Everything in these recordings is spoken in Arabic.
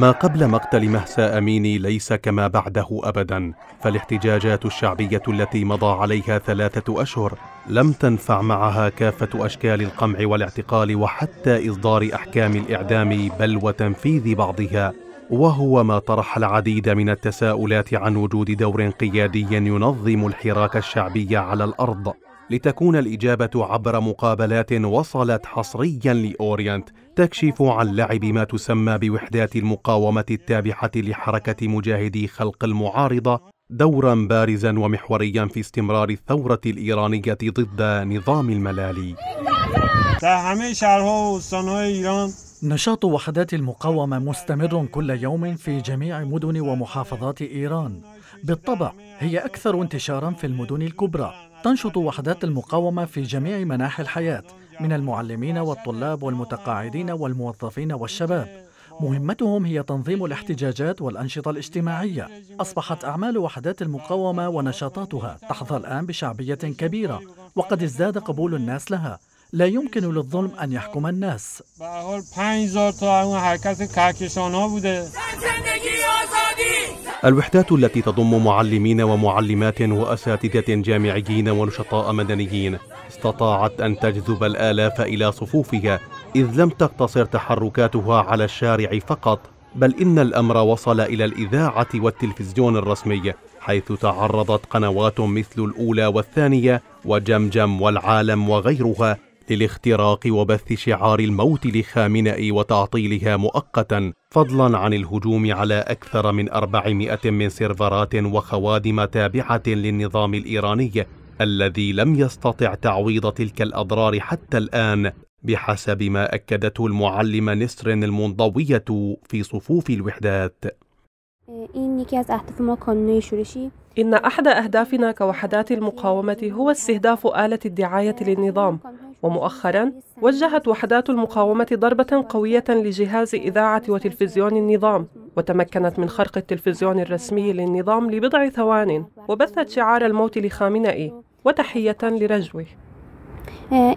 ما قبل مقتل مهسا أميني ليس كما بعده أبدا فالاحتجاجات الشعبية التي مضى عليها ثلاثة أشهر لم تنفع معها كافة أشكال القمع والاعتقال وحتى إصدار أحكام الإعدام بل وتنفيذ بعضها وهو ما طرح العديد من التساؤلات عن وجود دور قيادي ينظم الحراك الشعبي على الأرض لتكون الإجابة عبر مقابلات وصلت حصريا لأورينت تكشف عن لعب ما تسمى بوحدات المقاومة التابعة لحركة مجاهدي خلق المعارضة دورا بارزا ومحوريا في استمرار الثورة الإيرانية ضد نظام الملالي نشاط وحدات المقاومة مستمر كل يوم في جميع مدن ومحافظات إيران بالطبع هي أكثر انتشاراً في المدن الكبرى تنشط وحدات المقاومة في جميع مناحي الحياة من المعلمين والطلاب والمتقاعدين والموظفين والشباب مهمتهم هي تنظيم الاحتجاجات والأنشطة الاجتماعية أصبحت أعمال وحدات المقاومة ونشاطاتها تحظى الآن بشعبية كبيرة وقد ازداد قبول الناس لها لا يمكن للظلم أن يحكم الناس الوحدات التي تضم معلمين ومعلمات وأساتذة جامعيين ونشطاء مدنيين استطاعت أن تجذب الآلاف إلى صفوفها إذ لم تقتصر تحركاتها على الشارع فقط بل إن الأمر وصل إلى الإذاعة والتلفزيون الرسمي حيث تعرضت قنوات مثل الأولى والثانية وجمجم والعالم وغيرها للاختراق وبث شعار الموت لخامنئي وتعطيلها مؤقتا فضلا عن الهجوم على أكثر من 400 من سيرفرات وخوادم تابعة للنظام الإيراني الذي لم يستطع تعويض تلك الأضرار حتى الآن بحسب ما أكدته المعلمة نسرين المنضوية في صفوف الوحدات إن أحد أهدافنا كوحدات المقاومة هو استهداف آلة الدعاية للنظام ومؤخرا وجهت وحدات المقاومة ضربة قوية لجهاز إذاعة وتلفزيون النظام وتمكنت من خرق التلفزيون الرسمي للنظام لبضع ثوان وبثت شعار الموت لخامنئي وتحية لرجوه آه،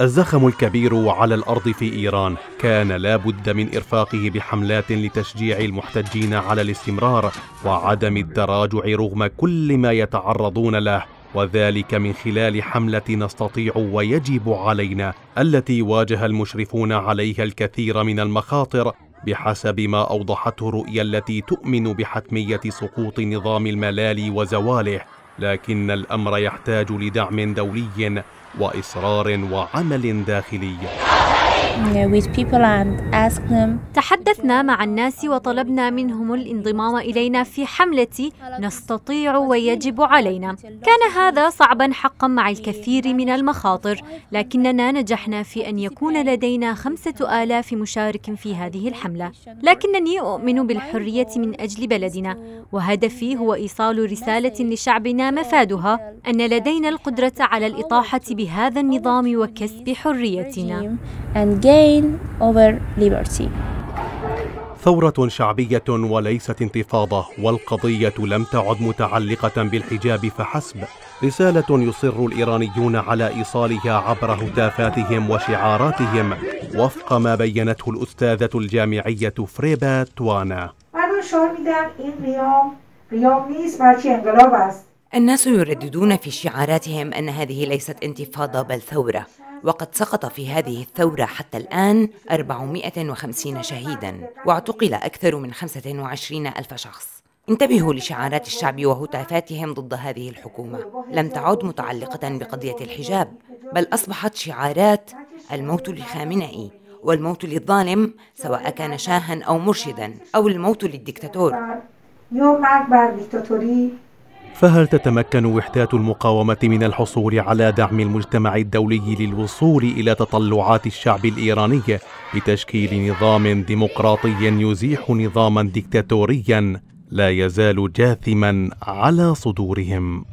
الزخم الكبير على الأرض في إيران كان لا بد من إرفاقه بحملات لتشجيع المحتجين على الاستمرار وعدم التراجع رغم كل ما يتعرضون له وذلك من خلال حملة نستطيع ويجب علينا التي واجه المشرفون عليها الكثير من المخاطر بحسب ما أوضحته الرؤية التي تؤمن بحتمية سقوط نظام الملالي وزواله لكن الأمر يحتاج لدعم دولي وإصرار وعمل داخلي تحدثنا مع الناس وطلبنا منهم الانضمام إلينا في حملة نستطيع ويجب علينا كان هذا صعبا حقا مع الكثير من المخاطر لكننا نجحنا في أن يكون لدينا خمسة آلاف مشارك في هذه الحملة لكنني أؤمن بالحرية من أجل بلدنا وهدفي هو إيصال رسالة لشعبنا مفادها أن لدينا القدرة على الإطاحة به بهذا النظام وكسب حريتنا ثورة شعبية وليست انتفاضة والقضية لم تعد متعلقة بالحجاب فحسب رسالة يصر الإيرانيون على إيصالها عبر هتافاتهم وشعاراتهم وفق ما بينته الأستاذة الجامعية فريبا توانا الناس يرددون في شعاراتهم ان هذه ليست انتفاضه بل ثوره وقد سقط في هذه الثورة حتى الآن 450 شهيدا واعتقل أكثر من 25 ألف شخص انتبهوا لشعارات الشعب وهتافاتهم ضد هذه الحكومة لم تعد متعلقة بقضية الحجاب بل أصبحت شعارات الموت لخامنئي والموت للظالم سواء كان شاها أو مرشدا أو الموت للدكتاتور فهل تتمكن وحدات المقاومة من الحصول على دعم المجتمع الدولي للوصول إلى تطلعات الشعب الإيراني لتشكيل نظام ديمقراطي يزيح نظاما ديكتاتوريا لا يزال جاثما على صدورهم